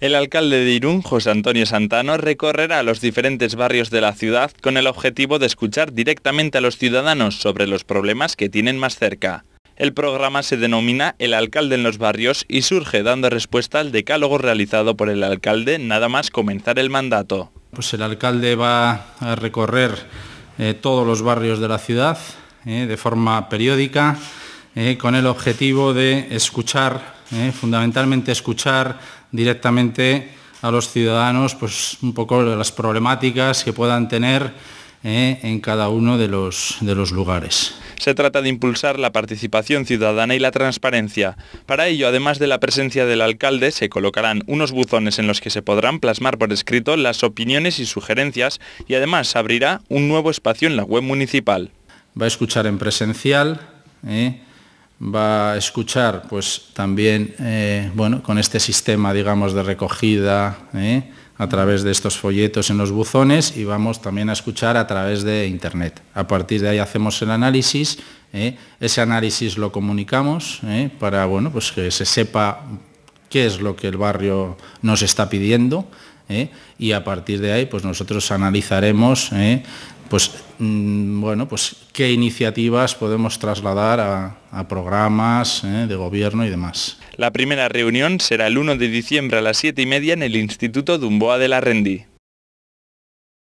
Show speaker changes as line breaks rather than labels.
El alcalde de Irún, José Antonio Santano, recorrerá los diferentes barrios de la ciudad con el objetivo de escuchar directamente a los ciudadanos sobre los problemas que tienen más cerca. El programa se denomina El alcalde en los barrios y surge dando respuesta al decálogo realizado por el alcalde nada más comenzar el mandato.
Pues el alcalde va a recorrer eh, todos los barrios de la ciudad eh, de forma periódica eh, con el objetivo de escuchar ¿eh? fundamentalmente escuchar directamente a los ciudadanos pues, un poco las problemáticas que puedan tener
¿eh? en cada uno de los, de los lugares. Se trata de impulsar la participación ciudadana y la transparencia. Para ello, además de la presencia del alcalde, se colocarán unos buzones en los que se podrán plasmar por escrito las opiniones y sugerencias y además se abrirá un nuevo espacio en la web municipal. Va a escuchar en presencial. ¿eh?
va a escuchar, pues también eh, bueno, con este sistema digamos, de recogida eh, a través de estos folletos en los buzones y vamos también a escuchar a través de Internet. A partir de ahí hacemos el análisis, eh, ese análisis lo comunicamos para bueno, pues que se sepa qué es lo que el barrio nos está pidiendo. y a partir de ahí pues nosotros analizaremos pues mm, bueno, pues qué iniciativas podemos trasladar a, programas eh, de gobierno y demás.
La primera reunión será el 1 de diciembre a las 7 y media en el Instituto Dumboa de la Rendi.